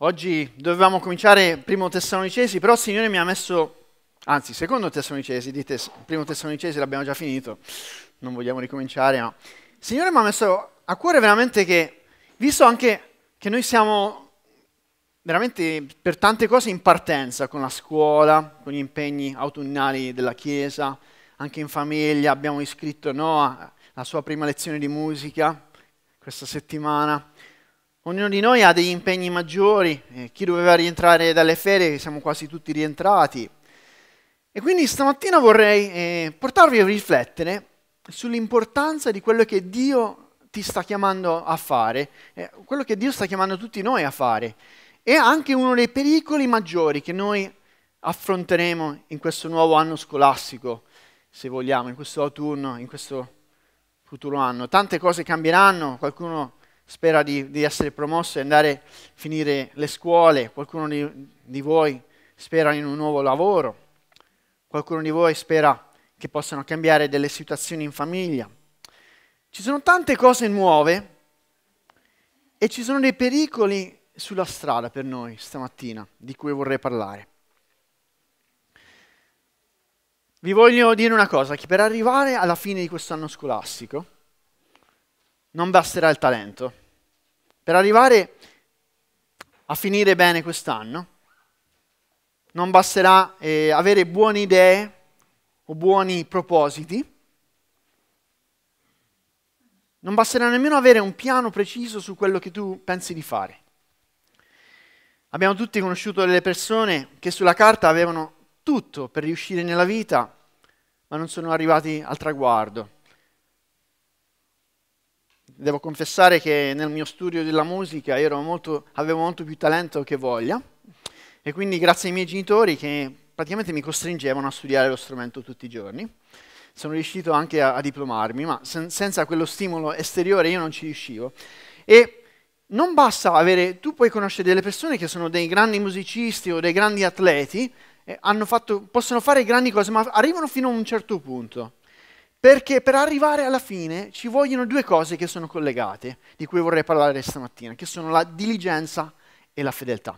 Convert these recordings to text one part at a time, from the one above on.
Oggi dovevamo cominciare primo Tessalonicesi, però il Signore mi ha messo, anzi secondo Tessalonicesi, dite primo Tessalonicesi l'abbiamo già finito, non vogliamo ricominciare, ma no. il Signore mi ha messo a cuore veramente che, visto anche che noi siamo veramente per tante cose in partenza con la scuola, con gli impegni autunnali della Chiesa, anche in famiglia, abbiamo iscritto Noah alla sua prima lezione di musica questa settimana, Ognuno di noi ha degli impegni maggiori, eh, chi doveva rientrare dalle ferie siamo quasi tutti rientrati. E quindi stamattina vorrei eh, portarvi a riflettere sull'importanza di quello che Dio ti sta chiamando a fare, eh, quello che Dio sta chiamando tutti noi a fare. E anche uno dei pericoli maggiori che noi affronteremo in questo nuovo anno scolastico, se vogliamo, in questo autunno, in questo futuro anno. Tante cose cambieranno, qualcuno spera di, di, essere promosso e andare a finire le scuole, qualcuno di, di, voi spera in un nuovo lavoro, qualcuno di voi spera che possano cambiare delle situazioni in famiglia. Ci sono tante cose nuove e ci sono dei pericoli sulla strada per noi stamattina di cui vorrei parlare. Vi voglio dire una cosa, che per arrivare alla fine di questo anno scolastico, non basterà il talento. Per arrivare a finire bene quest'anno, non basterà eh, avere buone idee o buoni propositi, non basterà nemmeno avere un piano preciso su quello che tu pensi di fare. Abbiamo tutti conosciuto delle persone che sulla carta avevano tutto per riuscire nella vita, ma non sono arrivati al traguardo devo confessare che nel mio studio della musica molto, avevo molto più talento che voglia e quindi grazie ai miei genitori che praticamente mi costringevano a studiare lo strumento tutti i giorni, sono riuscito anche a, a diplomarmi, ma sen- senza quello stimolo esteriore io non ci riuscivo. E non basta avere, tu puoi conoscere delle persone che sono dei grandi musicisti o dei grandi atleti, eh, fatto, possono fare grandi cose, ma arrivano fino a un certo punto perché per arrivare alla fine ci vogliono due cose che sono collegate, di cui vorrei parlare stamattina, che sono la diligenza e la fedeltà.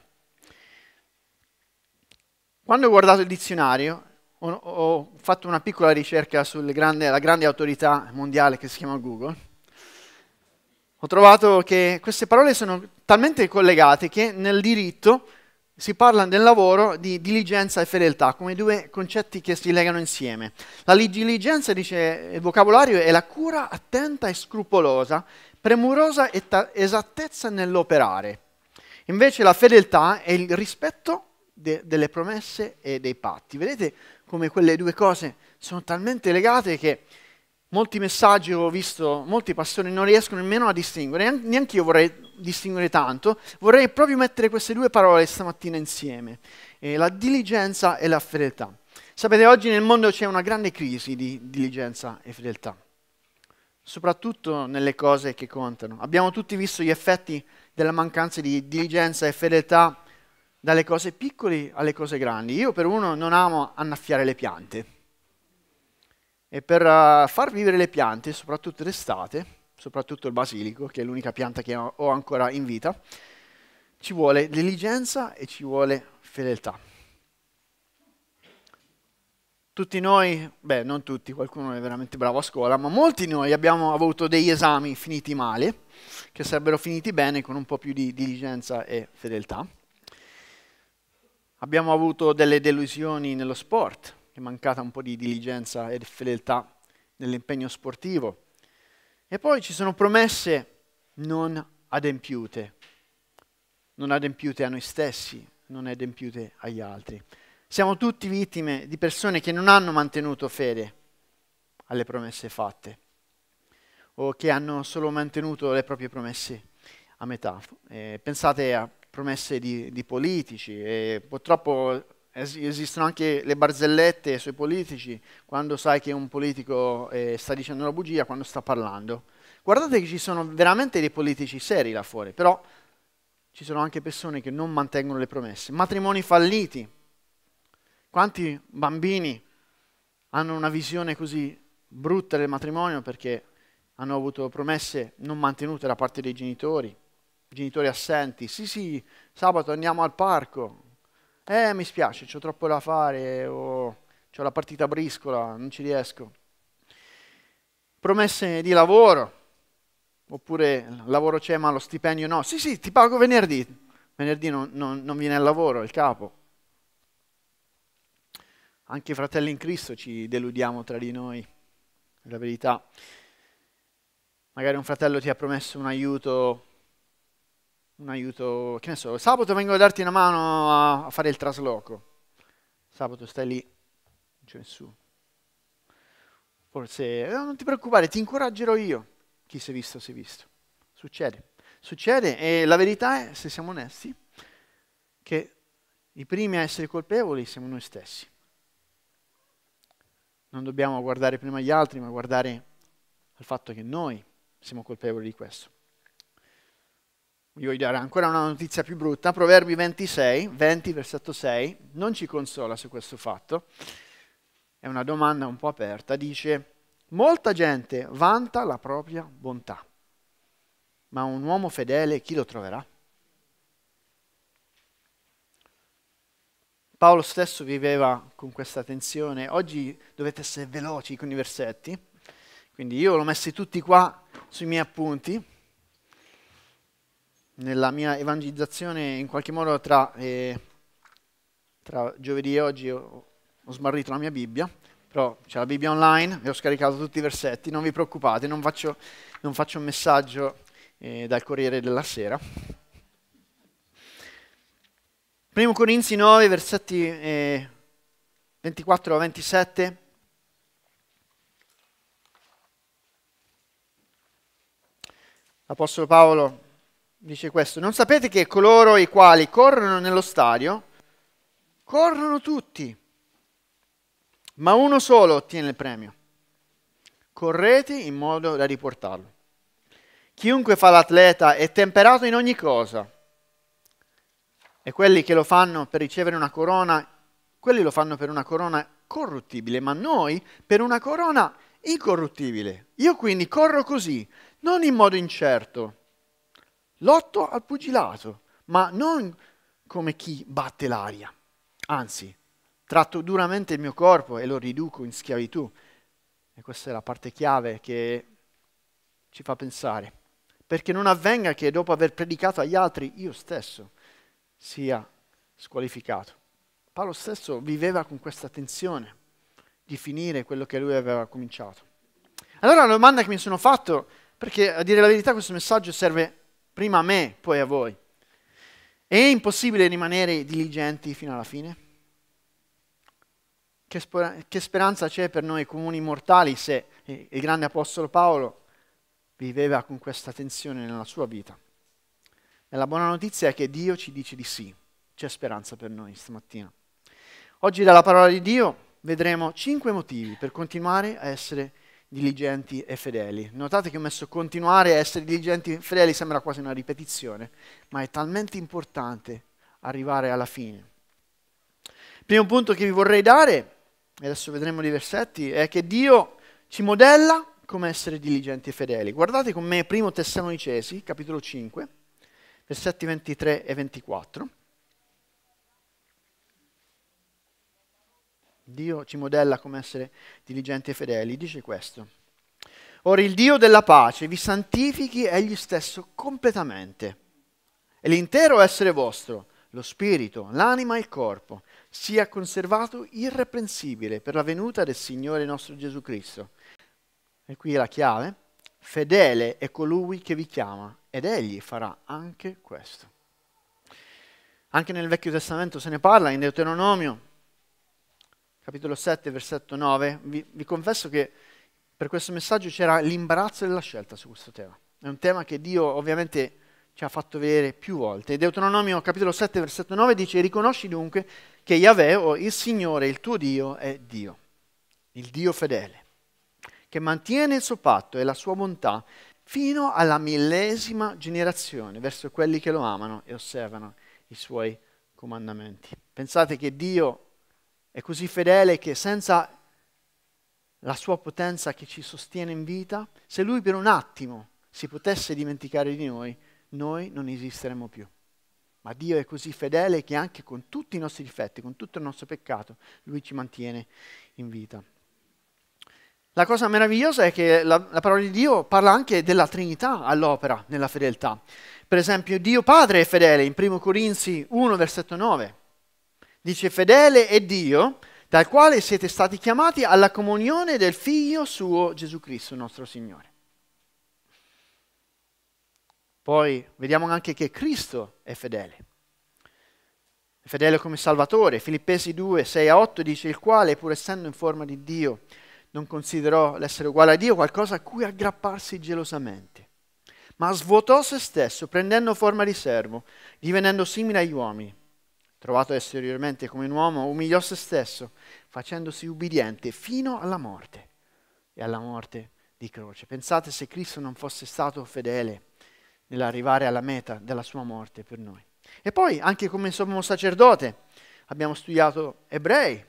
Quando ho guardato il dizionario, ho, ho fatto una piccola ricerca sulla grande, grande autorità mondiale che si chiama Google, ho trovato che queste parole sono talmente collegate che nel diritto si parla nel lavoro di diligenza e fedeltà come due concetti che si legano insieme. La diligenza, dice il vocabolario, è la cura attenta e scrupolosa, premurosa e ta- esattezza nell'operare. Invece la fedeltà è il rispetto de- delle promesse e dei patti. Vedete come quelle due cose sono talmente legate che molti messaggi ho visto, molti pastori non riescono nemmeno a distinguere, neanche io vorrei distinguere tanto, vorrei proprio mettere queste due parole stamattina insieme, eh, la diligenza e la fedeltà. Sapete, oggi nel mondo c'è una grande crisi di diligenza e fedeltà, soprattutto nelle cose che contano. Abbiamo tutti visto gli effetti della mancanza di diligenza e fedeltà dalle cose piccole alle cose grandi. Io per uno non amo annaffiare le piante e per eh, far vivere le piante, soprattutto d'estate, soprattutto il basilico, che è l'unica pianta che ho ancora in vita, ci vuole diligenza e ci vuole fedeltà. Tutti noi, beh non tutti, qualcuno è veramente bravo a scuola, ma molti di noi abbiamo avuto degli esami finiti male, che sarebbero finiti bene con un po' più di diligenza e fedeltà. Abbiamo avuto delle delusioni nello sport, è mancata un po' di diligenza e fedeltà nell'impegno sportivo. E poi ci sono promesse non adempiute, non adempiute a noi stessi, non adempiute agli altri. Siamo tutti vittime di persone che non hanno mantenuto fede alle promesse fatte o che hanno solo mantenuto le proprie promesse a metà. Eh, pensate a promesse di, di politici, e purtroppo Es- esistono anche le barzellette sui politici, quando sai che un politico eh, sta dicendo una bugia, quando sta parlando. Guardate che ci sono veramente dei politici seri là fuori, però ci sono anche persone che non mantengono le promesse. Matrimoni falliti. Quanti bambini hanno una visione così brutta del matrimonio perché hanno avuto promesse non mantenute da parte dei genitori, genitori assenti. Sì, sì, sabato andiamo al parco, eh, mi spiace, ho troppo da fare, o ho la partita briscola, non ci riesco. Promesse di lavoro, oppure lavoro c'è ma lo stipendio no. Sì, sì, ti pago venerdì. Venerdì non, non, non viene al lavoro, il capo. Anche fratelli in Cristo ci deludiamo tra di noi, è la verità. Magari un fratello ti ha promesso un aiuto un aiuto, che ne so, sabato vengo a darti una mano a, fare il trasloco. Sabato stai lì, non c'è nessuno. Forse, no, eh, non ti preoccupare, ti incoraggerò io. Chi si è visto, si è visto. Succede. Succede e la verità è, se siamo onesti, che i primi a essere colpevoli siamo noi stessi. Non dobbiamo guardare prima gli altri, ma guardare al fatto che noi siamo colpevoli di questo vi voglio dare ancora una notizia più brutta, Proverbi 26, 20 versetto 6, non ci consola su questo fatto, è una domanda un po' aperta, dice, molta gente vanta la propria bontà, ma un uomo fedele chi lo troverà? Paolo stesso viveva con questa tensione, oggi dovete essere veloci con i versetti, quindi io l'ho messi tutti qua sui miei appunti, nella mia evangelizzazione in qualche modo tra, eh, tra giovedì e oggi ho, ho, smarrito la mia Bibbia, però c'è la Bibbia online e ho scaricato tutti i versetti, non vi preoccupate, non faccio, non faccio un messaggio eh, dal Corriere della Sera. 1 Corinzi 9, versetti eh, 24 a 27. L'Apostolo Paolo dice questo, non sapete che coloro i quali corrono nello stadio, corrono tutti, ma uno solo ottiene il premio. Correte in modo da riportarlo. Chiunque fa l'atleta è temperato in ogni cosa. E quelli che lo fanno per ricevere una corona, quelli lo fanno per una corona corruttibile, ma noi per una corona incorruttibile. Io quindi corro così, non in modo incerto. Lotto al pugilato, ma non come chi batte l'aria. Anzi, tratto duramente il mio corpo e lo riduco in schiavitù. E questa è la parte chiave che ci fa pensare. Perché non avvenga che dopo aver predicato agli altri io stesso sia squalificato. Paolo stesso viveva con questa tensione di finire quello che lui aveva cominciato. Allora la domanda che mi sono fatto, perché a dire la verità questo messaggio serve prima a me, poi a voi. È impossibile rimanere diligenti fino alla fine? Che, sper- che speranza c'è per noi comuni mortali se il grande apostolo Paolo viveva con questa tensione nella sua vita? E la buona notizia è che Dio ci dice di sì, c'è speranza per noi stamattina. Oggi dalla parola di Dio vedremo cinque motivi per continuare a essere diligenti diligenti e fedeli. Notate che ho messo continuare a essere diligenti e fedeli, sembra quasi una ripetizione, ma è talmente importante arrivare alla fine. Il primo punto che vi vorrei dare, e adesso vedremo dei versetti, è che Dio ci modella come essere diligenti e fedeli. Guardate con me 1 Tessalonicesi, capitolo 5, versetti 23 e 24. Dio ci modella come essere diligenti e fedeli, dice questo. Ora il Dio della pace vi santifichi egli stesso completamente, e l'intero essere vostro, lo spirito, l'anima e il corpo, sia conservato irreprensibile per la venuta del Signore nostro Gesù Cristo. E qui è la chiave, fedele è colui che vi chiama, ed egli farà anche questo. Anche nel Vecchio Testamento se ne parla, in Deuteronomio capitolo 7, versetto 9, vi, vi confesso che per questo messaggio c'era l'imbarazzo della scelta su questo tema. È un tema che Dio ovviamente ci ha fatto vedere più volte. Deuteronomio capitolo 7, versetto 9 dice, riconosci dunque che Yahweh o il Signore, il tuo Dio, è Dio, il Dio fedele, che mantiene il suo patto e la sua bontà fino alla millesima generazione verso quelli che lo amano e osservano i suoi comandamenti. Pensate che Dio è così fedele che senza la sua potenza che ci sostiene in vita, se lui per un attimo si potesse dimenticare di noi, noi non esisteremmo più. Ma Dio è così fedele che anche con tutti i nostri difetti, con tutto il nostro peccato, lui ci mantiene in vita. La cosa meravigliosa è che la, la, parola di Dio parla anche della Trinità all'opera, nella fedeltà. Per esempio, Dio Padre è fedele in 1 Corinzi 1, versetto 9. Dice, fedele è Dio, dal quale siete stati chiamati alla comunione del Figlio suo Gesù Cristo, nostro Signore. Poi vediamo anche che Cristo è fedele. È fedele come Salvatore. Filippesi 2, 6 a 8 dice, il quale, pur essendo in forma di Dio, non considerò l'essere uguale a Dio qualcosa a cui aggrapparsi gelosamente, ma svuotò se stesso, prendendo forma di servo, divenendo simile agli uomini trovato esteriormente come un uomo, umiliò se stesso, facendosi ubbidiente fino alla morte e alla morte di croce. Pensate se Cristo non fosse stato fedele nell'arrivare alla meta della sua morte per noi. E poi, anche come sommo sacerdote, abbiamo studiato ebrei,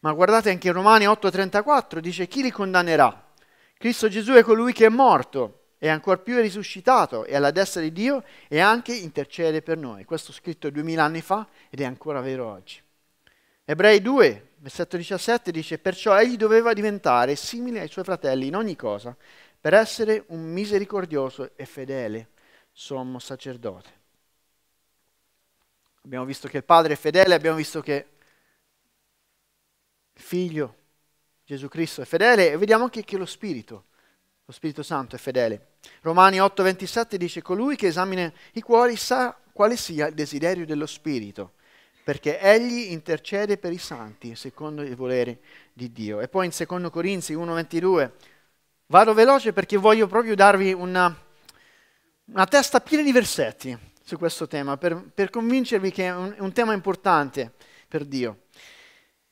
ma guardate anche Romani 8:34, dice chi li condannerà? Cristo Gesù è colui che è morto è ancora più risuscitato, è alla destra di Dio e anche intercede per noi. Questo scritto duemila anni fa ed è ancora vero oggi. Ebrei 2, versetto 17 dice, perciò egli doveva diventare simile ai suoi fratelli in ogni cosa, per essere un misericordioso e fedele sommo sacerdote. Abbiamo visto che il Padre è fedele, abbiamo visto che il Figlio Gesù Cristo è fedele e vediamo anche che lo Spirito è lo Spirito Santo è fedele. Romani 8:27 dice colui che esamina i cuori sa quale sia il desiderio dello Spirito, perché egli intercede per i santi secondo il volere di Dio. E poi in 2 Corinzi 1:22 vado veloce perché voglio proprio darvi una, una testa piena di versetti su questo tema, per, per convincervi che è un, un tema importante per Dio.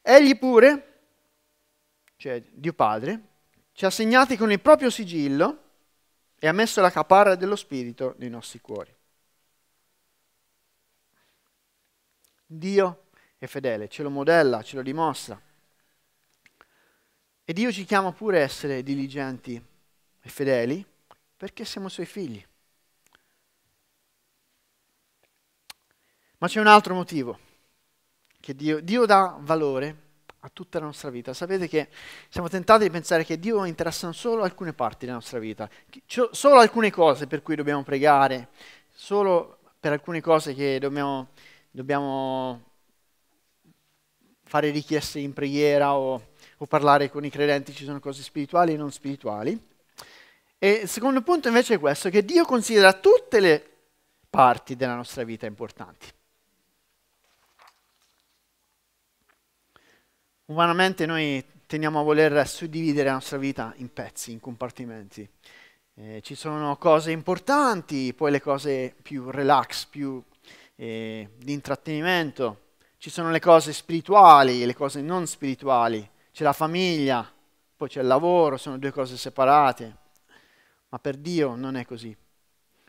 Egli pure, cioè Dio Padre, ci ha segnati con il proprio sigillo e ha messo la caparra dello Spirito nei nostri cuori. Dio è fedele, ce lo modella, ce lo dimostra. E Dio ci chiama pure a essere diligenti e fedeli perché siamo suoi figli. Ma c'è un altro motivo che Dio, Dio dà valore a tutta la nostra vita. Sapete che siamo tentati di pensare che Dio interessa solo alcune parti della nostra vita, solo alcune cose per cui dobbiamo pregare, solo per alcune cose che dobbiamo, dobbiamo fare richieste in preghiera o, o parlare con i credenti, ci sono cose spirituali e non spirituali. E il secondo punto invece è questo, che Dio considera tutte le parti della nostra vita importanti. Umanamente noi teniamo a voler suddividere la nostra vita in pezzi, in compartimenti. Eh, ci sono cose importanti, poi le cose più relax, più eh, di intrattenimento. Ci sono le cose spirituali, le cose non spirituali. C'è la famiglia, poi c'è il lavoro, sono due cose separate. Ma per Dio non è così.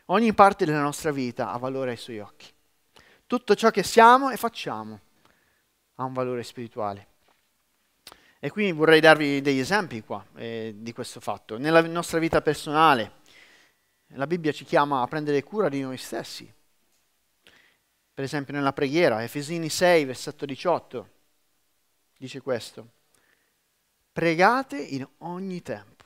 Ogni parte della nostra vita ha valore ai suoi occhi. Tutto ciò che siamo e facciamo ha un valore spirituale. E quindi vorrei darvi degli esempi qua eh, di questo fatto. Nella nostra vita personale, la Bibbia ci chiama a prendere cura di noi stessi. Per esempio nella preghiera, Efesini 6, versetto 18, dice questo. Pregate in ogni tempo,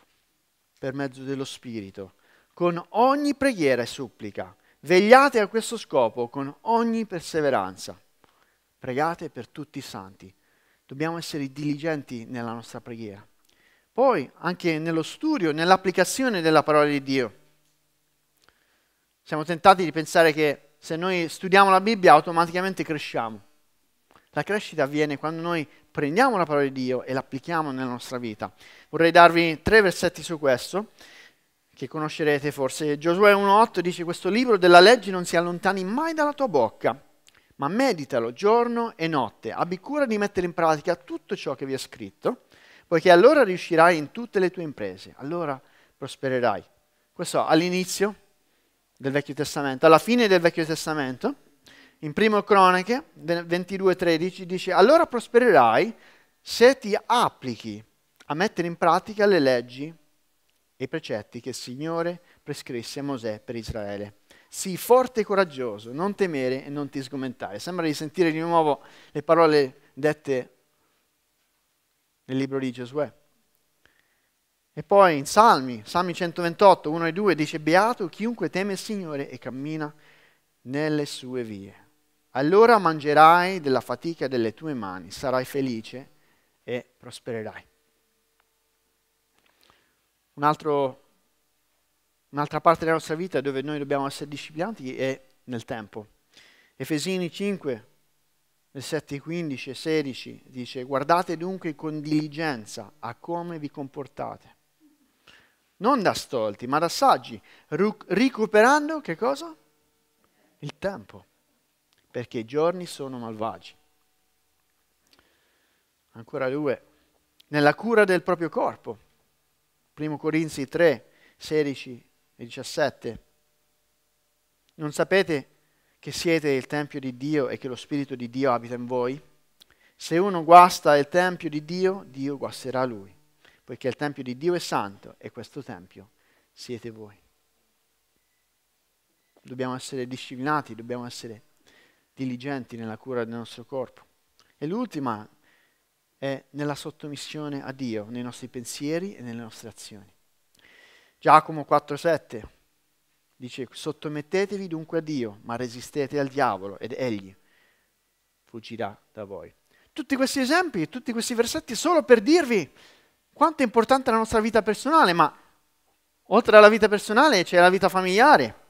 per mezzo dello Spirito, con ogni preghiera e supplica. Vegliate a questo scopo con ogni perseveranza. Pregate per tutti i santi. Dobbiamo essere diligenti nella nostra preghiera. Poi anche nello studio, nell'applicazione della parola di Dio. Siamo tentati di pensare che se noi studiamo la Bibbia automaticamente cresciamo. La crescita avviene quando noi prendiamo la parola di Dio e l'applichiamo nella nostra vita. Vorrei darvi tre versetti su questo, che conoscerete forse. Giosuè 1.8 dice questo libro della legge non si allontani mai dalla tua bocca, ma meditalo giorno e notte, abbi cura di mettere in pratica tutto ciò che vi ho scritto, poiché allora riuscirai in tutte le tue imprese, allora prospererai. Questo all'inizio del Vecchio Testamento, alla fine del Vecchio Testamento, in Primo Cronache 22.13 dice, allora prospererai se ti applichi a mettere in pratica le leggi e i precetti che il Signore prescrisse a Mosè per Israele. Sii forte e coraggioso, non temere e non ti sgomentare. Sembra di sentire di nuovo le parole dette nel libro di Giosuè. E poi in Salmi, Salmi 128, 1 e 2 dice, Beato chiunque teme il Signore e cammina nelle sue vie. Allora mangerai della fatica delle tue mani, sarai felice e prospererai. Un altro Un'altra parte della nostra vita dove noi dobbiamo essere disciplinati è nel tempo. Efesini 5, versetti 15 e 16 dice guardate dunque con diligenza a come vi comportate. Non da stolti, ma da saggi, recuperando che cosa? Il tempo, perché i giorni sono malvagi. Ancora due, nella cura del proprio corpo. Primo Corinzi 3, 16 e 17. Non sapete che siete il Tempio di Dio e che lo Spirito di Dio abita in voi? Se uno guasta il Tempio di Dio, Dio guasterà lui, poiché il Tempio di Dio è santo e questo Tempio siete voi. Dobbiamo essere disciplinati, dobbiamo essere diligenti nella cura del nostro corpo. E l'ultima è nella sottomissione a Dio, nei nostri pensieri e nelle nostre azioni. Giacomo 4,7 dice: Sottomettetevi dunque a Dio, ma resistete al diavolo, ed egli fuggirà da voi. Tutti questi esempi, tutti questi versetti, solo per dirvi quanto è importante la nostra vita personale, ma oltre alla vita personale c'è la vita familiare.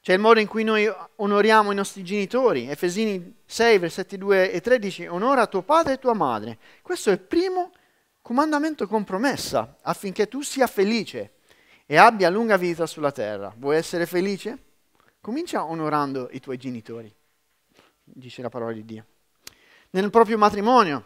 C'è il modo in cui noi onoriamo i nostri genitori. Efesini 6, versetti 2 e 13, onora tuo padre e tua madre. Questo è il primo Comandamento con promessa, affinché tu sia felice e abbia lunga vita sulla terra. Vuoi essere felice? Comincia onorando i tuoi genitori, dice la parola di Dio. Nel proprio matrimonio,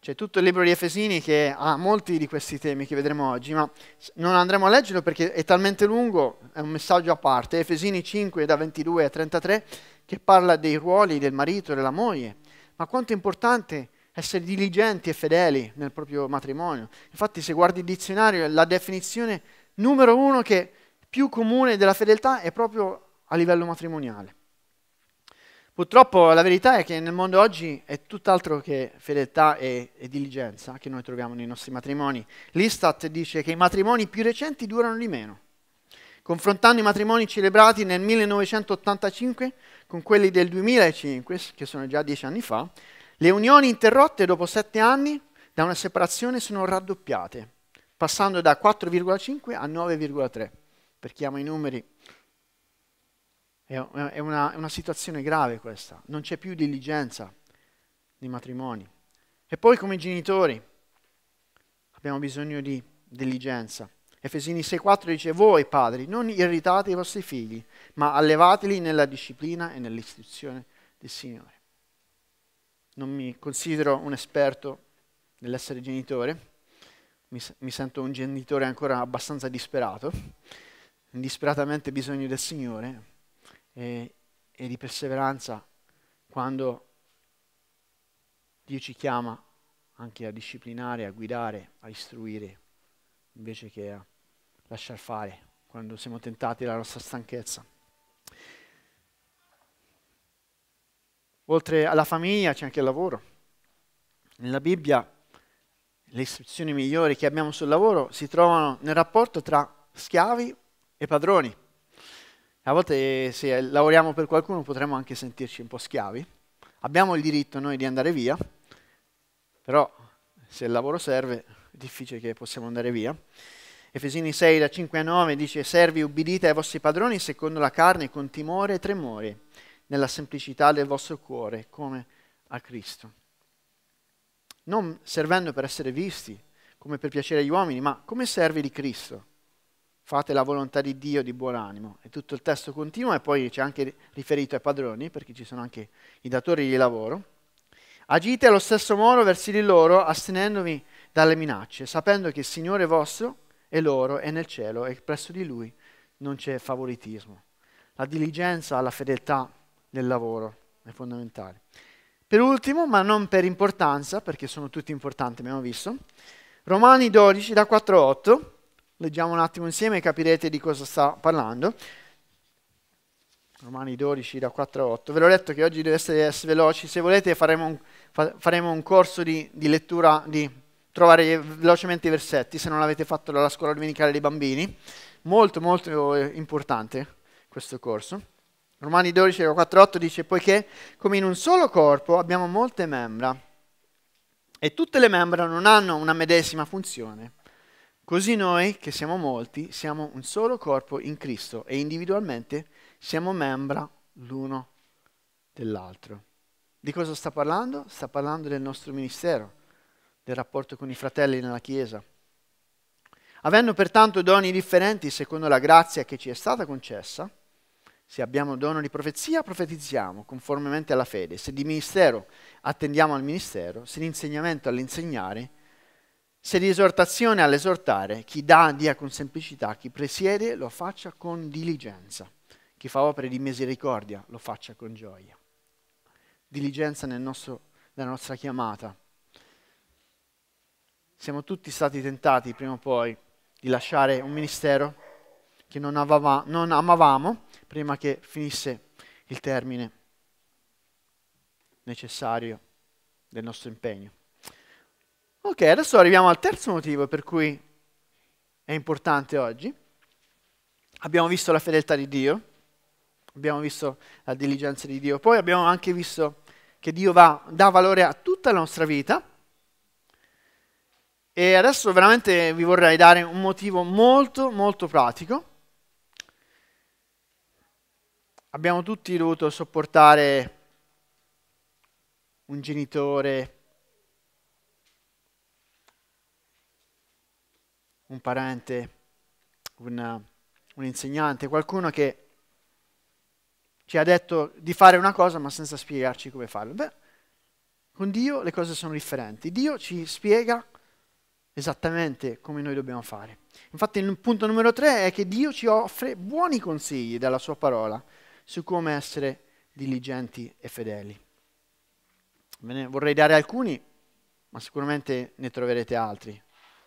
c'è tutto il libro di Efesini che ha molti di questi temi che vedremo oggi, ma non andremo a leggerlo perché è talmente lungo, è un messaggio a parte. Efesini 5 da 22 a 33 che parla dei ruoli del marito e della moglie, ma quanto è importante essere diligenti e fedeli nel proprio matrimonio. Infatti se guardi il dizionario, la definizione numero uno che è più comune della fedeltà è proprio a livello matrimoniale. Purtroppo la verità è che nel mondo oggi è tutt'altro che fedeltà e, e diligenza che noi troviamo nei nostri matrimoni. L'Istat dice che i matrimoni più recenti durano di meno. Confrontando i matrimoni celebrati nel 1985 con quelli del 2005, che sono già dieci anni fa, le unioni interrotte dopo sette anni da una separazione sono raddoppiate, passando da 4,5 a 9,3. Per chi ama i numeri, è una, è una situazione grave questa. Non c'è più diligenza nei matrimoni. E poi come genitori abbiamo bisogno di diligenza. Efesini 6,4 dice: Voi padri, non irritate i vostri figli, ma allevateli nella disciplina e nell'istruzione del Signore non mi considero un esperto nell'essere genitore, mi, mi sento un genitore ancora abbastanza disperato, disperatamente bisogno del Signore e, e di perseveranza quando Dio ci chiama anche a disciplinare, a guidare, a istruire, invece che a lasciar fare quando siamo tentati dalla nostra stanchezza. Oltre alla famiglia c'è anche il lavoro. Nella Bibbia le istruzioni migliori che abbiamo sul lavoro si trovano nel rapporto tra schiavi e padroni. A volte se lavoriamo per qualcuno potremmo anche sentirci un po' schiavi. Abbiamo il diritto noi di andare via, però se il lavoro serve è difficile che possiamo andare via. Efesini 6 da 5 a 9 dice servi ubbidite ai vostri padroni secondo la carne con timore e tremore nella semplicità del vostro cuore come a Cristo. Non servendo per essere visti, come per piacere agli uomini, ma come servi di Cristo. Fate la volontà di Dio di buon animo. E tutto il testo continua e poi c'è anche riferito ai padroni, perché ci sono anche i datori di lavoro. Agite allo stesso modo verso di loro, astenendovi dalle minacce, sapendo che il Signore vostro è loro, è nel cielo e presso di Lui non c'è favoritismo. La diligenza alla fedeltà del lavoro, è fondamentale. Per ultimo, ma non per importanza, perché sono tutti importanti, abbiamo visto, Romani 12 da 4 a 8, leggiamo un attimo insieme e capirete di cosa sta parlando. Romani 12 da 4 a 8. Ve l'ho detto che oggi deve essere veloci, se volete faremo un, fa, faremo un corso di, di, lettura, di trovare velocemente i versetti, se non l'avete fatto dalla scuola domenicale dei bambini. Molto molto importante questo corso. Romani 12, 4, 8 dice, poiché come in un solo corpo abbiamo molte membra e tutte le membra non hanno una medesima funzione. Così noi, che siamo molti, siamo un solo corpo in Cristo e individualmente siamo membra l'uno dell'altro. Di cosa sta parlando? Sta parlando del nostro ministero, del rapporto con i fratelli nella Chiesa. Avendo pertanto doni differenti secondo la grazia che ci è stata concessa, se abbiamo dono di profezia, profetizziamo conformemente alla fede. Se di ministero, attendiamo al ministero. Se di insegnamento, all'insegnare. Se di esortazione, all'esortare. Chi dà, dia con semplicità. Chi presiede, lo faccia con diligenza. Chi fa opere di misericordia, lo faccia con gioia. Diligenza nel nostro, nella nostra chiamata. Siamo tutti stati tentati, prima o poi, di lasciare un ministero che non, avava, non amavamo prima che finisse il termine necessario del nostro impegno. Ok, adesso arriviamo al terzo motivo per cui è importante oggi. Abbiamo visto la fedeltà di Dio, abbiamo visto la diligenza di Dio, poi abbiamo anche visto che Dio va, dà valore a tutta la nostra vita. E adesso veramente vi vorrei dare un motivo molto, molto pratico Abbiamo tutti dovuto sopportare un genitore, un parente, una, un insegnante, qualcuno che ci ha detto di fare una cosa ma senza spiegarci come farlo. Beh, con Dio le cose sono differenti. Dio ci spiega esattamente come noi dobbiamo fare. Infatti il punto numero tre è che Dio ci offre buoni consigli dalla sua parola su come essere diligenti e fedeli. Ve ne vorrei dare alcuni, ma sicuramente ne troverete altri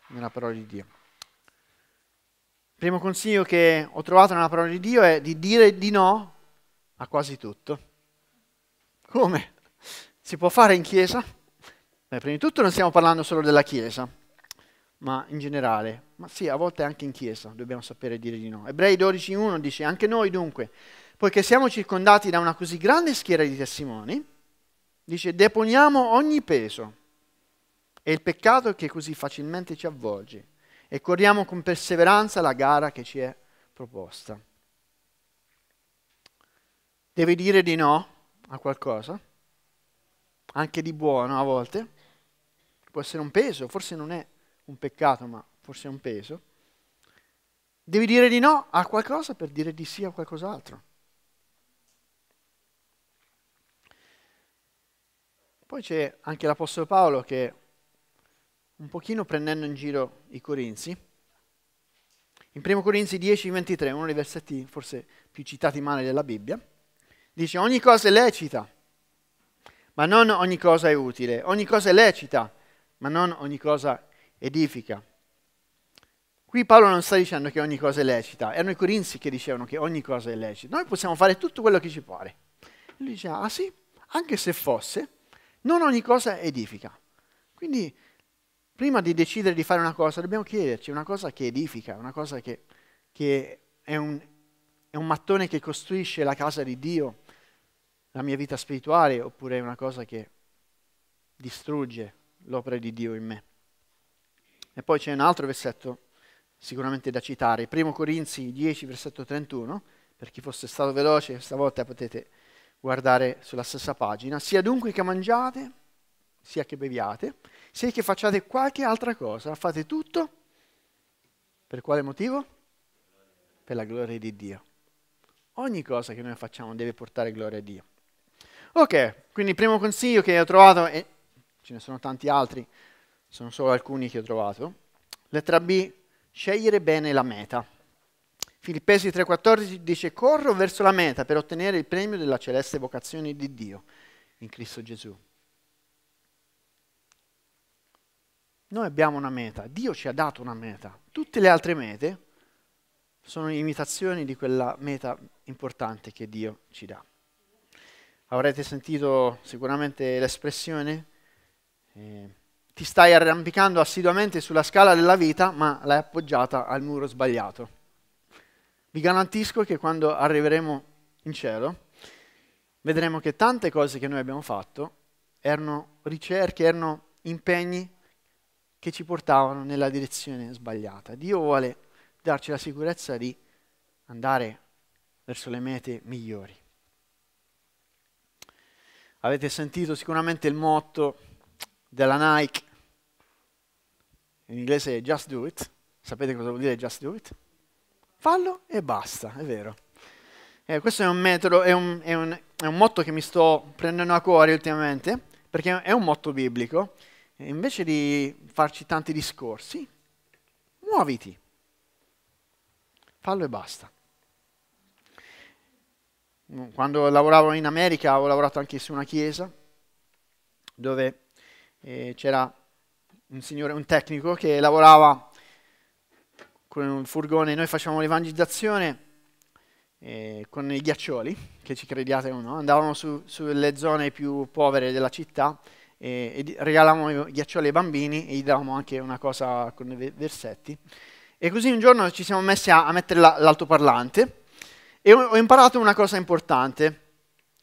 nella parola di Dio. Il primo consiglio che ho trovato nella parola di Dio è di dire di no a quasi tutto. Come? Si può fare in chiesa? Beh, prima di tutto non stiamo parlando solo della chiesa, ma in generale, ma sì, a volte anche in chiesa dobbiamo sapere dire di no. Ebrei 12.1 dice, anche noi dunque, poiché siamo circondati da una così grande schiera di testimoni, dice deponiamo ogni peso e il peccato che così facilmente ci avvolge e corriamo con perseveranza la gara che ci è proposta. Devi dire di no a qualcosa, anche di buono a volte, può essere un peso, forse non è un peccato, ma forse è un peso. Devi dire di no a qualcosa per dire di sì a qualcos'altro. Poi c'è anche l'Apostolo Paolo che, un pochino prendendo in giro i Corinzi, in 1 Corinzi 10, 23, uno dei versetti forse più citati male della Bibbia, dice ogni cosa è lecita, ma non ogni cosa è utile, ogni cosa è lecita, ma non ogni cosa edifica. Qui Paolo non sta dicendo che ogni cosa è lecita, erano i Corinzi che dicevano che ogni cosa è lecita. Noi possiamo fare tutto quello che ci pare. Lui dice, ah sì, anche se fosse, non ogni cosa edifica. Quindi prima di decidere di fare una cosa dobbiamo chiederci una cosa che edifica, una cosa che, che è, un, è un mattone che costruisce la casa di Dio, la mia vita spirituale, oppure è una cosa che distrugge l'opera di Dio in me. E poi c'è un altro versetto sicuramente da citare, 1 Corinzi 10, versetto 31, per chi fosse stato veloce stavolta potete guardare sulla stessa pagina, sia dunque che mangiate, sia che beviate, sia che facciate qualche altra cosa, fate tutto per quale motivo? Per la gloria di Dio. Ogni cosa che noi facciamo deve portare gloria a Dio. Ok, quindi il primo consiglio che ho trovato, e ce ne sono tanti altri, sono solo alcuni che ho trovato, lettera B, scegliere bene la meta. Filippesi 3:14 dice corro verso la meta per ottenere il premio della celeste vocazione di Dio in Cristo Gesù. Noi abbiamo una meta, Dio ci ha dato una meta. Tutte le altre mete sono imitazioni di quella meta importante che Dio ci dà. Avrete sentito sicuramente l'espressione, eh, ti stai arrampicando assiduamente sulla scala della vita, ma l'hai appoggiata al muro sbagliato. Vi garantisco che quando arriveremo in cielo vedremo che tante cose che noi abbiamo fatto erano ricerche, erano impegni che ci portavano nella direzione sbagliata. Dio vuole darci la sicurezza di andare verso le mete migliori. Avete sentito sicuramente il motto della Nike, in inglese è just do it. Sapete cosa vuol dire just do it? Fallo e basta, è vero. Eh, questo è un metodo, è un, è, un, è un motto che mi sto prendendo a cuore ultimamente, perché è un motto biblico. E invece di farci tanti discorsi, muoviti. Fallo e basta. Quando lavoravo in America ho lavorato anche su una chiesa dove eh, c'era un signore, un tecnico che lavorava con un furgone, noi facevamo l'evangelizzazione eh, con i ghiaccioli, che ci crediate o no, andavamo su, sulle zone più povere della città eh, e, e regalavamo i ghiaccioli ai bambini e gli davamo anche una cosa con i versetti. E così un giorno ci siamo messi a, a mettere la, l'altoparlante e ho, ho imparato una cosa importante.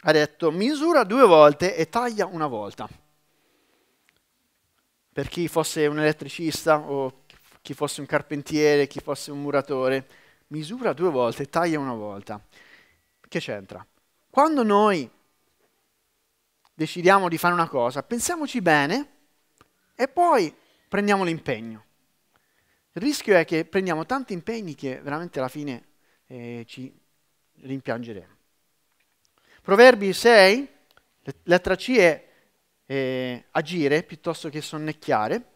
Ha detto misura due volte e taglia una volta. Per chi fosse un elettricista o chi fosse un carpentiere, chi fosse un muratore, misura due volte, taglia una volta. Che c'entra? Quando noi decidiamo di fare una cosa, pensiamoci bene e poi prendiamo l'impegno. Il rischio è che prendiamo tanti impegni che veramente alla fine eh, ci rimpiangeremo. Proverbi 6, lettera C è eh, agire piuttosto che sonnecchiare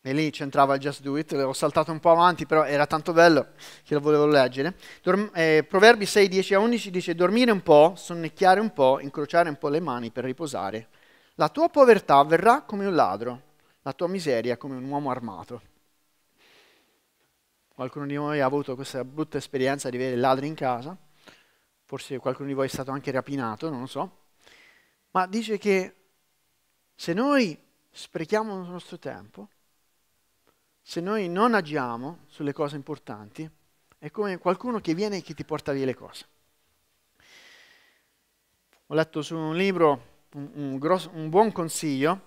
e lì c'entrava il Just Do It, l'ho saltato un po' avanti, però era tanto bello che lo volevo leggere. Dorm- eh, Proverbi 6, 10 a 11 dice dormire un po', sonnecchiare un po', incrociare un po' le mani per riposare. La tua povertà verrà come un ladro, la tua miseria come un uomo armato. Qualcuno di voi ha avuto questa brutta esperienza di avere ladri in casa, forse qualcuno di voi è stato anche rapinato, non lo so, ma dice che se noi sprechiamo il nostro tempo, se noi non agiamo sulle cose importanti, è come qualcuno che viene e che ti porta via le cose. Ho letto su un libro un, un, grosso, un buon consiglio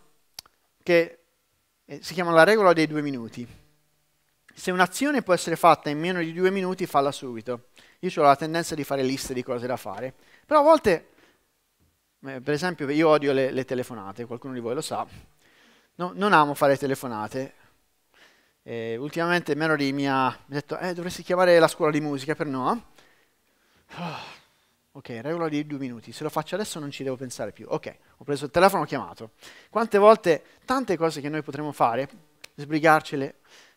che eh, si chiama La regola dei due minuti. Se un'azione può essere fatta in meno di due minuti, falla subito. Io ho la tendenza di fare liste di cose da fare, però a volte, eh, per esempio, io odio le, le, telefonate, qualcuno di voi lo sa, no, non amo fare telefonate, e eh, ultimamente Melody mi ha detto, eh, dovresti chiamare la scuola di musica per Noah. Ok, regola di due minuti, se lo faccio adesso non ci devo pensare più. Ok, ho preso il telefono e ho chiamato. Quante volte, tante cose che noi potremmo fare, sbrigarcele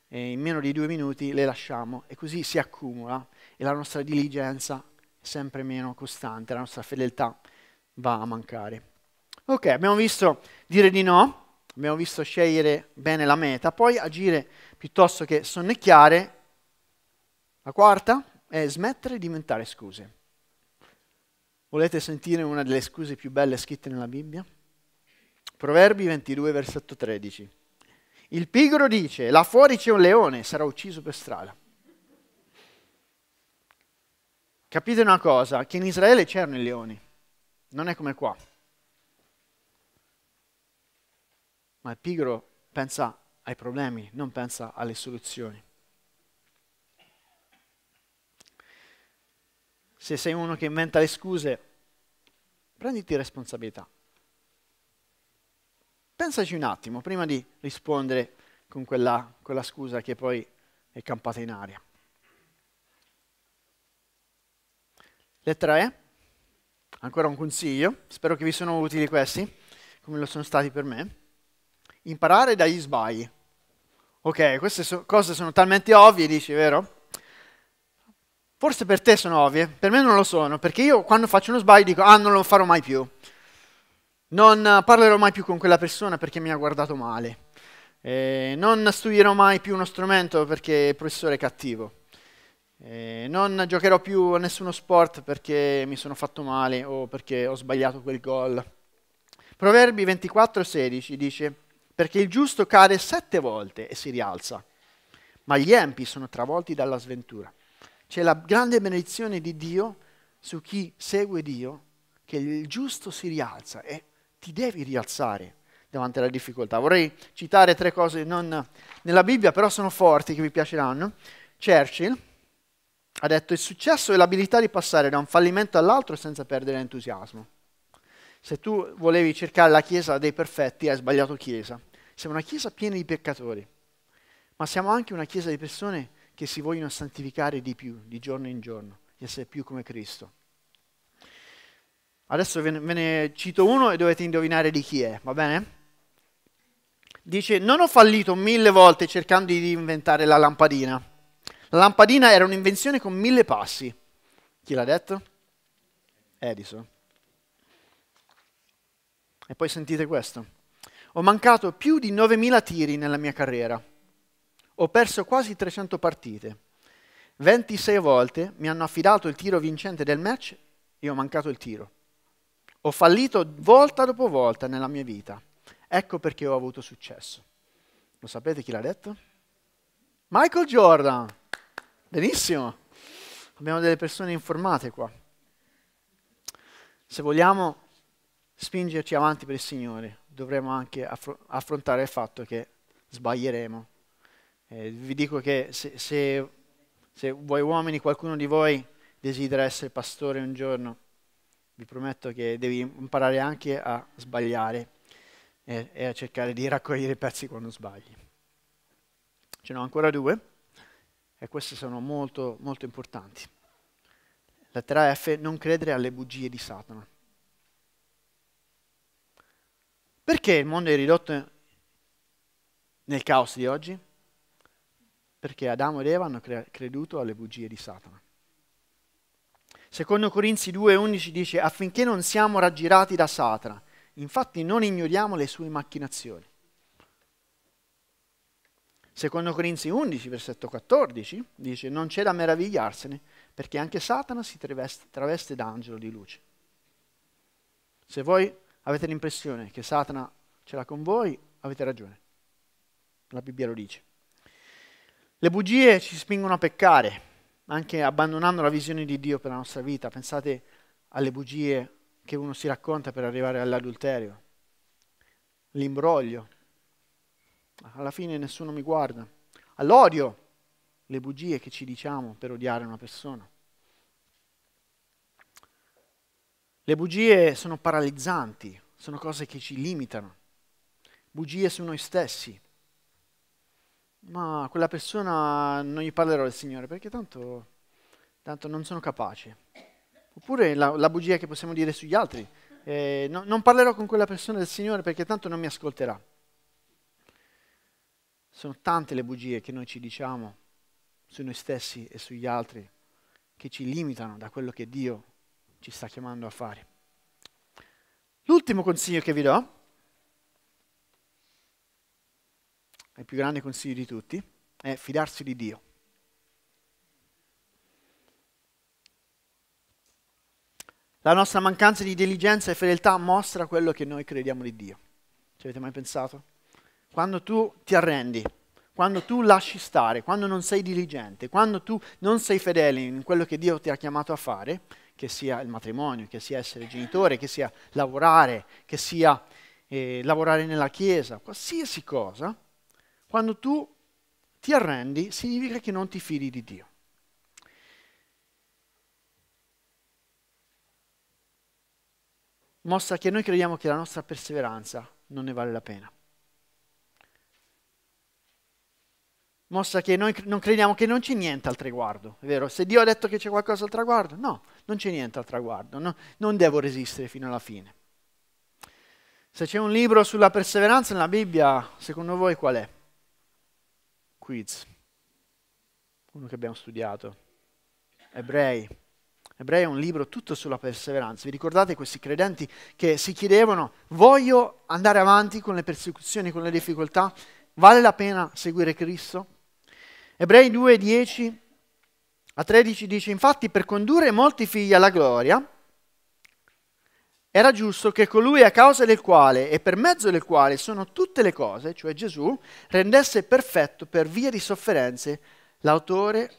eh, in meno di due minuti, le lasciamo e così si accumula e la nostra diligenza è sempre meno costante, la nostra fedeltà va a mancare. Ok, abbiamo visto dire di no, abbiamo visto scegliere bene la meta, poi agire piuttosto che sonnecchiare. La quarta è smettere di inventare scuse. Volete sentire una delle scuse più belle scritte nella Bibbia? Proverbi 22, versetto 13. Il pigro dice, là fuori c'è un leone, sarà ucciso per strada. Capite una cosa, che in Israele c'erano i leoni, non è come qua. ma il pigro pensa ai problemi, non pensa alle soluzioni. Se sei uno che inventa le scuse, prenditi responsabilità. Pensaci un attimo prima di rispondere con quella, quella scusa che poi è campata in aria. Lettera E, ancora un consiglio, spero che vi sono utili questi, come lo sono stati per me imparare dagli sbagli. Ok, queste so- cose sono talmente ovvie, dici, vero? Forse per te sono ovvie, per me non lo sono, perché io quando faccio uno sbaglio dico, ah, non lo farò mai più. Non parlerò mai più con quella persona perché mi ha guardato male. Eh, non studierò mai più uno strumento perché il professore è cattivo. Eh, non giocherò più a nessuno sport perché mi sono fatto male o perché ho sbagliato quel gol. Proverbi 24, 16 dice: perché il giusto cade sette volte e si rialza, ma gli empi sono travolti dalla sventura. C'è la grande benedizione di Dio su chi segue Dio, che il giusto si rialza e ti devi rialzare davanti alla difficoltà. Vorrei citare tre cose non nella Bibbia, però sono forti, che vi piaceranno. Churchill ha detto il successo è l'abilità di passare da un fallimento all'altro senza perdere entusiasmo. Se tu volevi cercare la chiesa dei perfetti, hai sbagliato chiesa. Siamo una chiesa piena di peccatori, ma siamo anche una chiesa di persone che si vogliono santificare di più, di giorno in giorno, di essere più come Cristo. Adesso ve ne cito uno e dovete indovinare di chi è, va bene? Dice, non ho fallito mille volte cercando di inventare la lampadina. La lampadina era un'invenzione con mille passi. Chi l'ha detto? Edison. E poi sentite questo. Ho mancato più di 9.000 tiri nella mia carriera. Ho perso quasi 300 partite. 26 volte mi hanno affidato il tiro vincente del match e ho mancato il tiro. Ho fallito volta dopo volta nella mia vita. Ecco perché ho avuto successo. Lo sapete chi l'ha detto? Michael Jordan. Benissimo. Abbiamo delle persone informate qua. Se vogliamo spingerci avanti per il Signore, dovremo anche affrontare il fatto che sbaglieremo. Eh, vi dico che se, se, se voi uomini, qualcuno di voi desidera essere pastore un giorno, vi prometto che devi imparare anche a sbagliare e, e a cercare di raccogliere i pezzi quando sbagli. Ce ne ho ancora due e queste sono molto, molto importanti. Lettera F, non credere alle bugie di Satana. Perché il mondo è ridotto nel caos di oggi? Perché Adamo ed Eva hanno cre- creduto alle bugie di Satana. Secondo Corinzi 2,11 dice affinché non siamo raggirati da Satana, infatti non ignoriamo le sue macchinazioni. Secondo Corinzi 11, versetto 14, dice non c'è da meravigliarsene perché anche Satana si traveste, traveste angelo di luce. Se voi avete l'impressione che Satana ce l'ha con voi, avete ragione. La Bibbia lo dice. Le bugie ci spingono a peccare, anche abbandonando la visione di Dio per la nostra vita. Pensate alle bugie che uno si racconta per arrivare all'adulterio, l'imbroglio. Alla fine nessuno mi guarda. All'odio, le bugie che ci diciamo per odiare una persona. Le bugie sono paralizzanti, sono cose che ci limitano, bugie su noi stessi. Ma quella persona non gli parlerò del Signore perché tanto, tanto non sono capace. Oppure la, la, bugia che possiamo dire sugli altri. Eh, no, non parlerò con quella persona del Signore perché tanto non mi ascolterà. Sono tante le bugie che noi ci diciamo su noi stessi e sugli altri che ci limitano da quello che Dio ci sta chiamando a fare. L'ultimo consiglio che vi do, è il più grande consiglio di tutti, è fidarsi di Dio. La nostra mancanza di diligenza e fedeltà mostra quello che noi crediamo di Dio. Ci avete mai pensato? Quando tu ti arrendi, quando tu lasci stare, quando non sei diligente, quando tu non sei fedele in quello che Dio ti ha chiamato a fare, che sia il matrimonio, che sia essere genitore, che sia lavorare, che sia eh, lavorare nella chiesa, qualsiasi cosa, quando tu ti arrendi significa che non ti fidi di Dio. Mostra che noi crediamo che la nostra perseveranza non ne vale la pena. mostra che noi non crediamo che non c'è niente al traguardo, è vero? Se Dio ha detto che c'è qualcosa al traguardo, no, non c'è niente al traguardo, no, non devo resistere fino alla fine. Se c'è un libro sulla perseveranza nella Bibbia, secondo voi qual è? Quiz, uno che abbiamo studiato, Ebrei. Ebrei è un libro tutto sulla perseveranza. Vi ricordate questi credenti che si chiedevano, voglio andare avanti con le persecuzioni, con le difficoltà? Vale la pena seguire Cristo? Ebrei 2, 10 a 13 dice, infatti per condurre molti figli alla gloria, era giusto che colui a causa del quale e per mezzo del quale sono tutte le cose, cioè Gesù, rendesse perfetto per via di sofferenze l'autore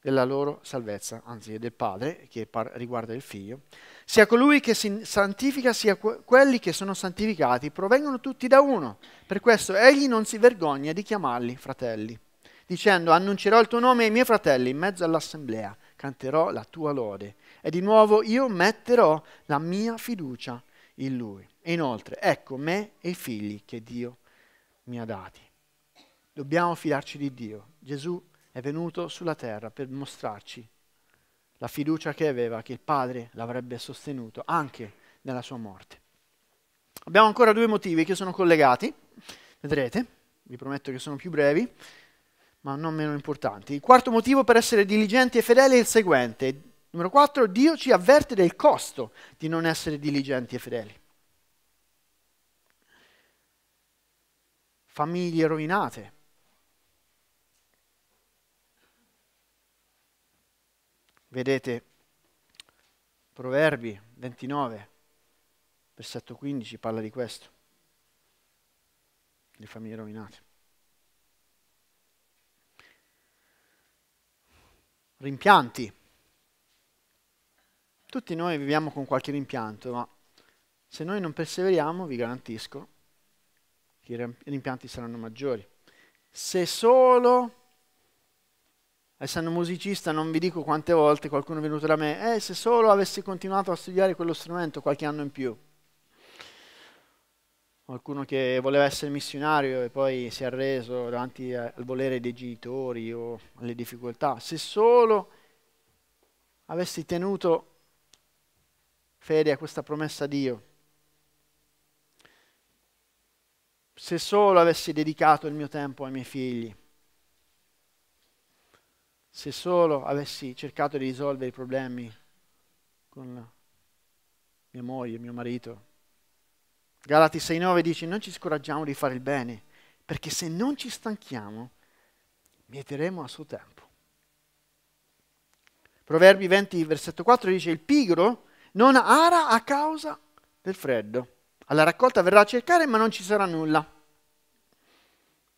della loro salvezza, anzi del Padre, che par- riguarda il Figlio, sia colui che si santifica, sia que- quelli che sono santificati, provengono tutti da uno. Per questo egli non si vergogna di chiamarli fratelli dicendo annuncerò il tuo nome ai miei fratelli in mezzo all'assemblea, canterò la tua lode. E di nuovo io metterò la mia fiducia in lui. E inoltre, ecco me e i figli che Dio mi ha dati. Dobbiamo fidarci di Dio. Gesù è venuto sulla terra per mostrarci la fiducia che aveva che il Padre l'avrebbe sostenuto anche nella sua morte. Abbiamo ancora due motivi che sono collegati, vedrete, vi prometto che sono più brevi ma non meno importanti. Il quarto motivo per essere diligenti e fedeli è il seguente. Numero 4, Dio ci avverte del costo di non essere diligenti e fedeli. Famiglie rovinate. Vedete, Proverbi 29, versetto 15 parla di questo, le famiglie rovinate. rimpianti. Tutti noi viviamo con qualche rimpianto, ma se noi non perseveriamo, vi garantisco che i rimpianti saranno maggiori. Se solo, essendo musicista non vi dico quante volte qualcuno è venuto da me, eh, se solo avessi continuato a studiare quello strumento qualche anno in più, qualcuno che voleva essere missionario e poi si è arreso davanti al volere dei genitori o alle difficoltà, se solo avessi tenuto fede a questa promessa a Dio, se solo avessi dedicato il mio tempo ai miei figli, se solo avessi cercato di risolvere i problemi con mia moglie, mio marito, Galati 6.9 dice non ci scoraggiamo di fare il bene, perché se non ci stanchiamo, mieteremo a suo tempo. Proverbi 20, versetto 4 dice il pigro non ara a causa del freddo. Alla raccolta verrà a cercare ma non ci sarà nulla.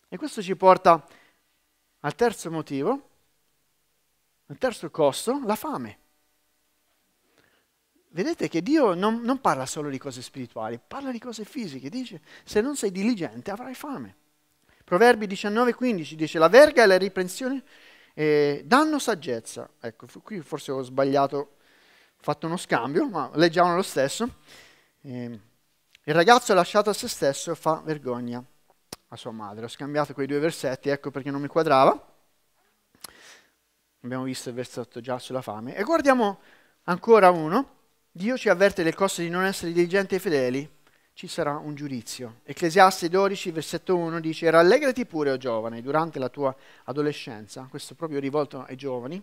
E questo ci porta al terzo motivo, al terzo costo, la fame. Vedete che Dio non, non, parla solo di cose spirituali, parla di cose fisiche. Dice, se non sei diligente avrai fame. Proverbi 19,15 dice, la verga e la riprensione eh, danno saggezza. Ecco, qui forse ho sbagliato, ho fatto uno scambio, ma leggiamo lo stesso. Eh, il ragazzo lasciato a se stesso fa vergogna a sua madre. Ho scambiato quei due versetti, ecco perché non mi quadrava. Abbiamo visto il versetto già sulla fame. E guardiamo ancora uno Dio ci avverte del costo di non essere diligenti e fedeli, ci sarà un giudizio. Ecclesiaste 12, versetto 1 dice, rallegrati pure, o oh giovane, durante la tua adolescenza, questo proprio rivolto ai giovani,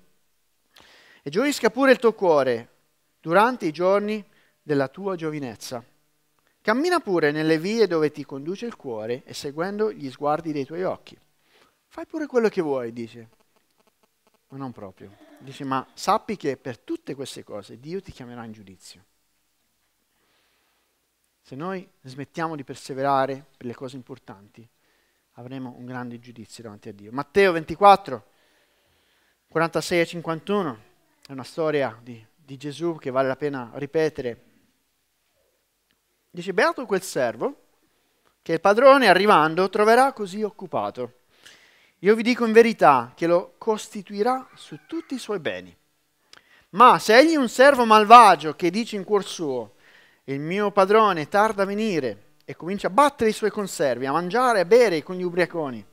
e gioisca pure il tuo cuore durante i giorni della tua giovinezza. Cammina pure nelle vie dove ti conduce il cuore e seguendo gli sguardi dei tuoi occhi. Fai pure quello che vuoi, dice, ma non proprio. Dice, ma sappi che per tutte queste cose Dio ti chiamerà in giudizio. Se noi smettiamo di perseverare per le cose importanti, avremo un grande giudizio davanti a Dio. Matteo 24, 46 e 51, è una storia di, di Gesù che vale la pena ripetere. Dice, beato quel servo che il padrone arrivando troverà così occupato io vi dico in verità che lo costituirà su tutti i suoi beni. Ma se egli è un servo malvagio che dice in cuor suo, il mio padrone tarda a venire, e comincia a battere i suoi conservi, a mangiare, a bere con gli ubriaconi,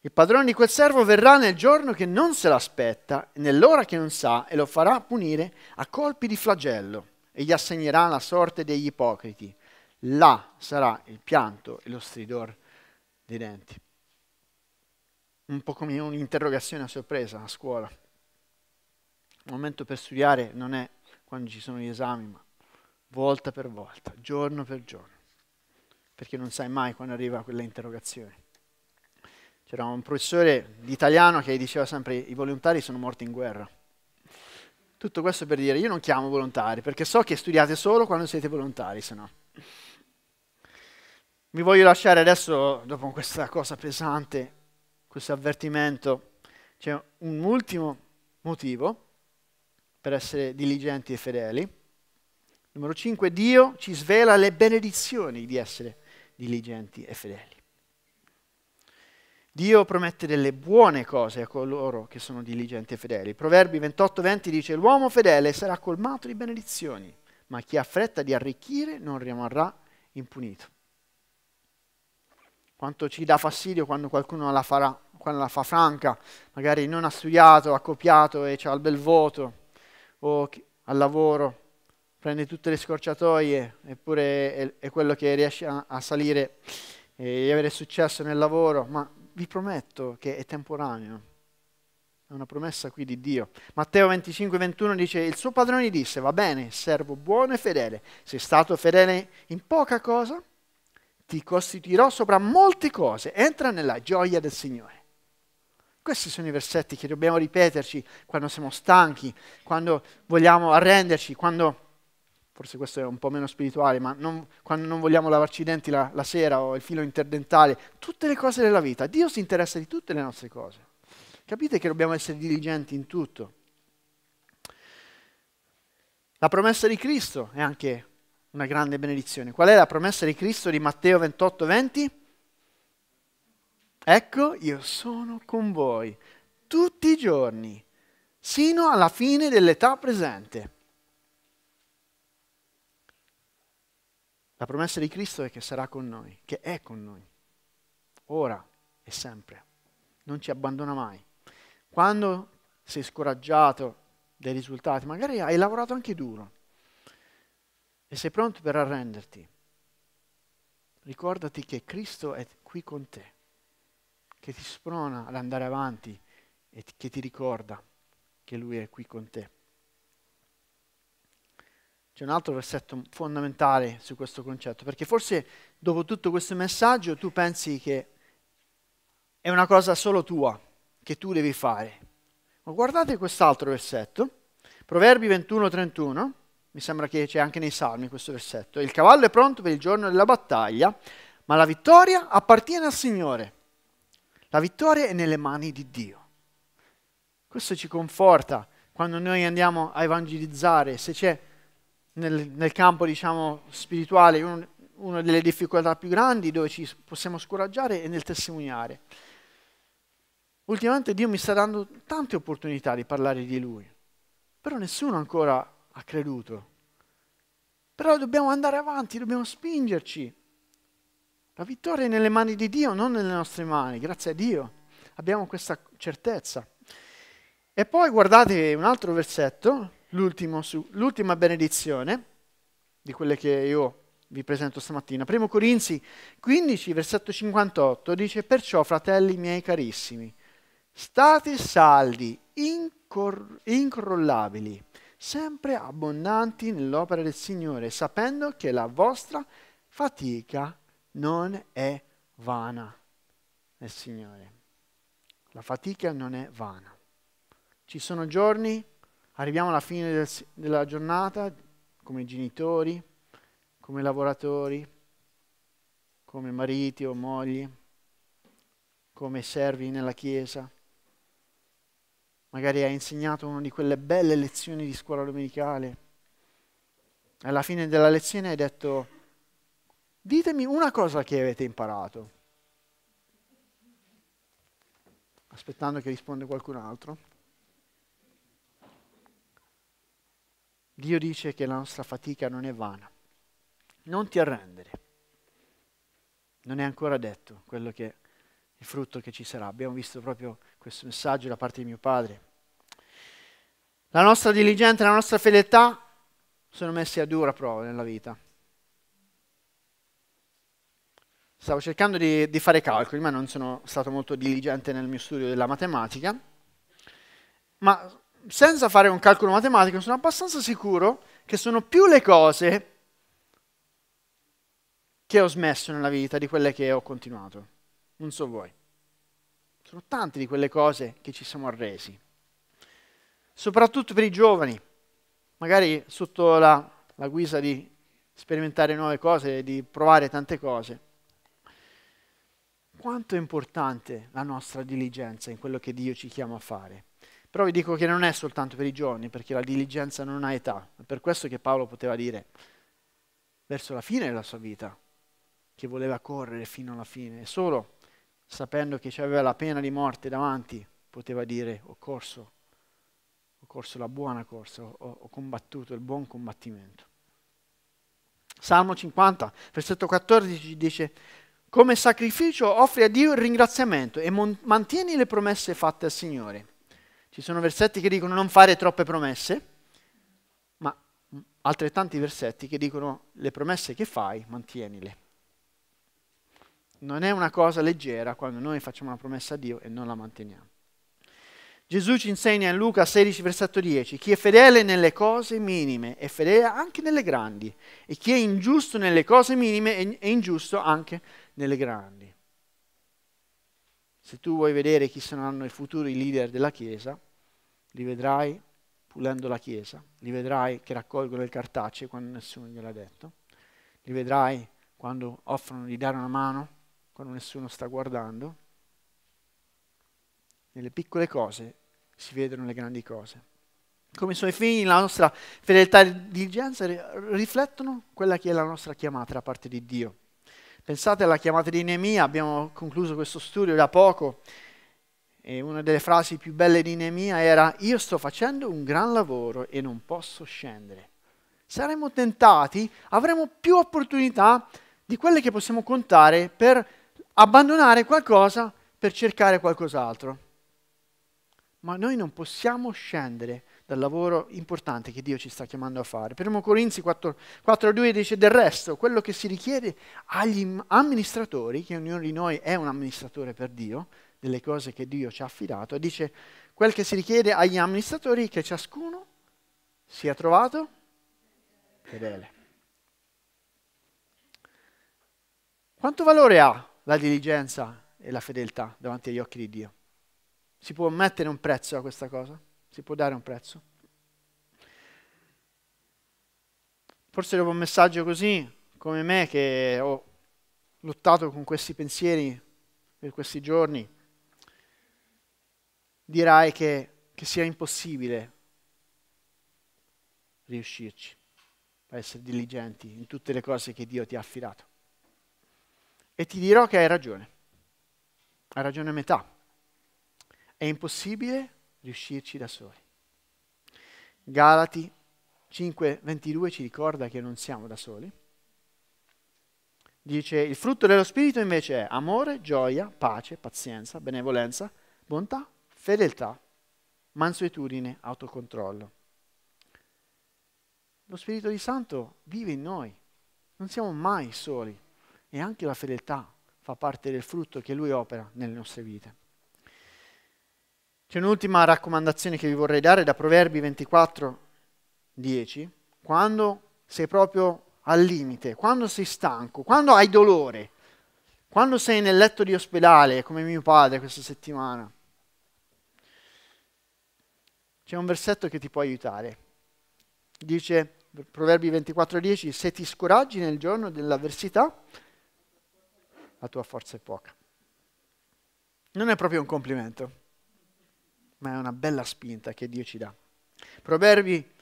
il padrone di quel servo verrà nel giorno che non se l'aspetta, nell'ora che non sa, e lo farà punire a colpi di flagello, e gli assegnerà la sorte degli ipocriti. Là sarà il pianto e lo stridor dei denti un po' come un'interrogazione a sorpresa a scuola. Il momento per studiare non è quando ci sono gli esami, ma volta per volta, giorno per giorno, perché non sai mai quando arriva quella interrogazione. C'era un professore di italiano che diceva sempre i volontari sono morti in guerra. Tutto questo per dire io non chiamo volontari, perché so che studiate solo quando siete volontari, se no. Vi voglio lasciare adesso, dopo questa cosa pesante, questo avvertimento, c'è un ultimo motivo per essere diligenti e fedeli. Numero 5, Dio ci svela le benedizioni di essere diligenti e fedeli. Dio promette delle buone cose a coloro che sono diligenti e fedeli. Proverbi 28:20 dice, l'uomo fedele sarà colmato di benedizioni, ma chi ha fretta di arricchire non rimarrà impunito quanto ci dà fastidio quando qualcuno la, farà, quando la fa franca, magari non ha studiato, ha copiato e ha il bel voto, o al lavoro prende tutte le scorciatoie, eppure è, è quello che riesce a, a salire e avere successo nel lavoro, ma vi prometto che è temporaneo. È una promessa qui di Dio. Matteo 25, 21 dice, il suo padrone disse, va bene, servo buono e fedele, sei stato fedele in poca cosa, ti costituirò sopra molte cose, entra nella gioia del Signore. Questi sono i versetti che dobbiamo ripeterci quando siamo stanchi, quando vogliamo arrenderci, quando, forse questo è un po' meno spirituale, ma non, quando non vogliamo lavarci i denti la, la sera o il filo interdentale, tutte le cose della vita. Dio si interessa di tutte le nostre cose. Capite che dobbiamo essere diligenti in tutto. La promessa di Cristo è anche una grande benedizione. Qual è la promessa di Cristo di Matteo 28, 20? Ecco, io sono con voi tutti i giorni, sino alla fine dell'età presente. La promessa di Cristo è che sarà con noi, che è con noi, ora e sempre. Non ci abbandona mai. Quando sei scoraggiato dai risultati, magari hai lavorato anche duro, e sei pronto per arrenderti, ricordati che Cristo è qui con te, che ti sprona ad andare avanti e che ti ricorda che Lui è qui con te. C'è un altro versetto fondamentale su questo concetto, perché forse dopo tutto questo messaggio tu pensi che è una cosa solo tua, che tu devi fare. Ma guardate quest'altro versetto, Proverbi 21-31, mi sembra che c'è anche nei salmi questo versetto, il cavallo è pronto per il giorno della battaglia, ma la vittoria appartiene al Signore. La vittoria è nelle mani di Dio. Questo ci conforta quando noi andiamo a evangelizzare, se c'è nel, nel campo diciamo, spirituale un, una delle difficoltà più grandi dove ci possiamo scoraggiare è nel testimoniare. Ultimamente Dio mi sta dando tante opportunità di parlare di Lui, però nessuno ancora ha creduto. Però dobbiamo andare avanti, dobbiamo spingerci. La vittoria è nelle mani di Dio, non nelle nostre mani, grazie a Dio. Abbiamo questa certezza. E poi guardate un altro versetto, su, l'ultima benedizione di quelle che io vi presento stamattina. Primo Corinzi 15, versetto 58, dice perciò, fratelli miei carissimi, state saldi, incor- incrollabili sempre abbondanti nell'opera del Signore, sapendo che la vostra fatica non è vana nel Signore. La fatica non è vana. Ci sono giorni, arriviamo alla fine del, della giornata, come genitori, come lavoratori, come mariti o mogli, come servi nella Chiesa magari hai insegnato una di quelle belle lezioni di scuola domenicale. Alla fine della lezione hai detto, ditemi una cosa che avete imparato. Aspettando che risponda qualcun altro. Dio dice che la nostra fatica non è vana. Non ti arrendere. Non è ancora detto quello che, il frutto che ci sarà. Abbiamo visto proprio questo messaggio da parte di mio padre. La nostra diligenza e la nostra fedeltà sono messi a dura prova nella vita. Stavo cercando di, di fare calcoli, ma non sono stato molto diligente nel mio studio della matematica. Ma senza fare un calcolo matematico, sono abbastanza sicuro che sono più le cose che ho smesso nella vita di quelle che ho continuato. Non so voi. Sono tante di quelle cose che ci siamo arresi. Soprattutto per i giovani, magari sotto la, la guisa di sperimentare nuove cose, di provare tante cose. Quanto è importante la nostra diligenza in quello che Dio ci chiama a fare? Però vi dico che non è soltanto per i giovani, perché la diligenza non ha età. È per questo che Paolo poteva dire verso la fine della sua vita che voleva correre fino alla fine. È solo sapendo che aveva la pena di morte davanti, poteva dire ho corso, ho corso la buona corsa, ho, ho combattuto il buon combattimento. Salmo 50, versetto 14 dice, come sacrificio offri a Dio il ringraziamento e mon- mantieni le promesse fatte al Signore. Ci sono versetti che dicono non fare troppe promesse, ma altrettanti versetti che dicono le promesse che fai, mantienile. Non è una cosa leggera quando noi facciamo una promessa a Dio e non la manteniamo. Gesù ci insegna in Luca 16, versetto 10, chi è fedele nelle cose minime è fedele anche nelle grandi e chi è ingiusto nelle cose minime è ingiusto anche nelle grandi. Se tu vuoi vedere chi saranno i futuri leader della Chiesa, li vedrai pulendo la Chiesa, li vedrai che raccolgono le cartacee quando nessuno gliel'ha detto, li vedrai quando offrono di dare una mano quando nessuno sta guardando. Nelle piccole cose si vedono le grandi cose. Come i suoi figli, la nostra fedeltà e diligenza riflettono quella che è la nostra chiamata da parte di Dio. Pensate alla chiamata di Nemia, abbiamo concluso questo studio da poco e una delle frasi più belle di Nemia era io sto facendo un gran lavoro e non posso scendere. Saremo tentati, avremo più opportunità di quelle che possiamo contare per abbandonare qualcosa per cercare qualcos'altro. Ma noi non possiamo scendere dal lavoro importante che Dio ci sta chiamando a fare. 1 Corinzi 4.2 dice del resto, quello che si richiede agli amministratori, che ognuno di noi è un amministratore per Dio, delle cose che Dio ci ha affidato, dice quel che si richiede agli amministratori che ciascuno sia trovato fedele. Quanto valore ha la diligenza e la fedeltà davanti agli occhi di Dio. Si può mettere un prezzo a questa cosa? Si può dare un prezzo? Forse dopo un messaggio così, come me, che ho lottato con questi pensieri per questi giorni, dirai che, che sia impossibile riuscirci a essere diligenti in tutte le cose che Dio ti ha affidato. E ti dirò che hai ragione. Hai ragione a metà. È impossibile riuscirci da soli. Galati 5:22 ci ricorda che non siamo da soli. Dice, il frutto dello Spirito invece è amore, gioia, pace, pazienza, benevolenza, bontà, fedeltà, mansuetudine, autocontrollo. Lo Spirito di Santo vive in noi, non siamo mai soli e anche la fedeltà fa parte del frutto che Lui opera nelle nostre vite. C'è un'ultima raccomandazione che vi vorrei dare da Proverbi 24, 10. Quando sei proprio al limite, quando sei stanco, quando hai dolore, quando sei nel letto di ospedale, come mio padre questa settimana, c'è un versetto che ti può aiutare. Dice Proverbi 24, 10, se ti scoraggi nel giorno dell'avversità, la tua forza è poca. Non è proprio un complimento, ma è una bella spinta che Dio ci dà. Proverbi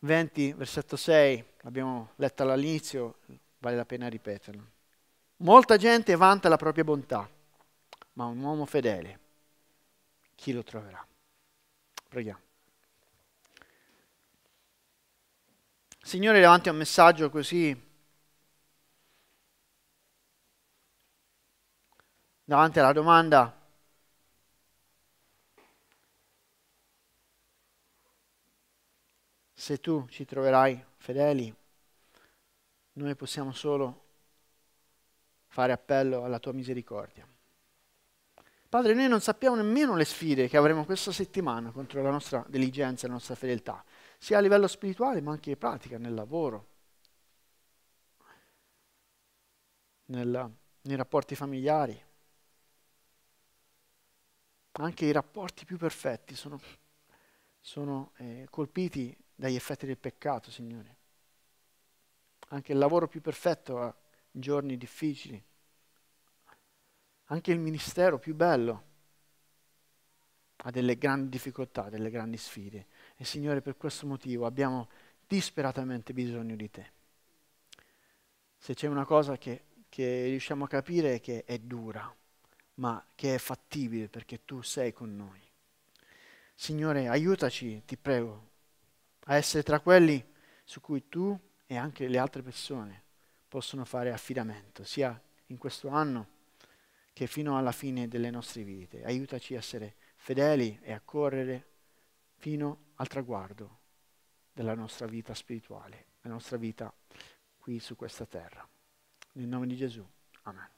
20, versetto 6, l'abbiamo letta all'inizio, vale la pena ripeterlo. Molta gente vanta la propria bontà, ma un uomo fedele, chi lo troverà? Preghiamo. Signore, davanti a un messaggio così davanti alla domanda se tu ci troverai fedeli, noi possiamo solo fare appello alla tua misericordia. Padre, noi non sappiamo nemmeno le sfide che avremo questa settimana contro la nostra diligenza e la nostra fedeltà, sia a livello spirituale ma anche pratica, nel lavoro, nella, nei rapporti familiari. Anche i rapporti più perfetti sono, sono eh, colpiti dagli effetti del peccato, Signore. Anche il lavoro più perfetto ha giorni difficili. Anche il ministero più bello ha delle grandi difficoltà, delle grandi sfide. E Signore, per questo motivo abbiamo disperatamente bisogno di te. Se c'è una cosa che, che riusciamo a capire è che è dura, ma che è fattibile perché tu sei con noi. Signore, aiutaci, ti prego, a essere tra quelli su cui tu e anche le altre persone possono fare affidamento, sia in questo anno che fino alla fine delle nostre vite. Aiutaci a essere fedeli e a correre fino al traguardo della nostra vita spirituale, della nostra vita qui su questa terra. Nel nome di Gesù. Amen.